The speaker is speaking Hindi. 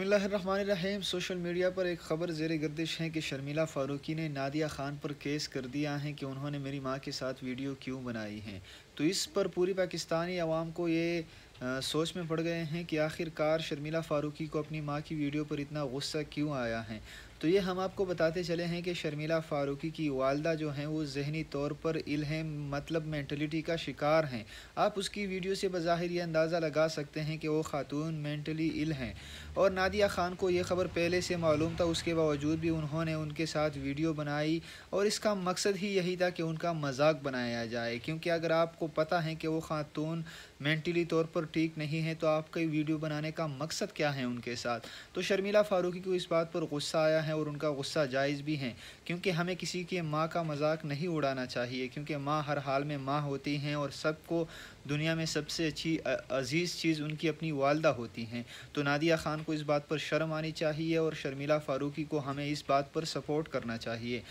बसमीम सोशल मीडिया पर एक खबर जेर गर्दिश है कि शर्मिला फ़ारूकी ने नादिया ख़ान पर केस कर दिया है कि उन्होंने मेरी माँ के साथ वीडियो क्यों बनाई हैं तो इस पर पूरी पाकिस्तानी आवाम को ये आ, सोच में पड़ गए हैं कि आखिरकार शर्मिला फ़ारूकी को अपनी माँ की वीडियो पर इतना गुस्सा क्यों आया है तो ये हम आपको बताते चले हैं कि शर्मिला फ़ारूकी की वालदा जो हैं वो जहनी तौर पर इल्हम मतलब मैंटलिटी का शिकार हैं आप उसकी वीडियो से बाहर यह अंदाज़ा लगा सकते हैं कि वो ख़ातून मैंटली इल हैं और नादिया ख़ान को यह ख़बर पहले से मालूम था उसके बावजूद भी उन्होंने उनके साथ वीडियो बनाई और इसका मकसद ही यही था कि उनका मजाक बनाया जाए क्योंकि अगर आपको पता है कि वो ख़ातून मेंटली तौर पर ठीक नहीं है तो आपका वीडियो बनाने का मकसद क्या है उनके साथ तो शर्मिला फ़ारूकी को इस बात पर गुस्सा आया है और उनका गुस्सा जायज़ भी है क्योंकि हमें किसी के माँ का मजाक नहीं उड़ाना चाहिए क्योंकि माँ हर हाल में माँ होती हैं और सबको दुनिया में सबसे अच्छी अजीज़ चीज़ उनकी अपनी वालदा होती हैं तो नादिया ख़ान को इस बात पर शर्म आनी चाहिए और शर्मिला फ़ारूकी को हमें इस बात पर सपोर्ट करना चाहिए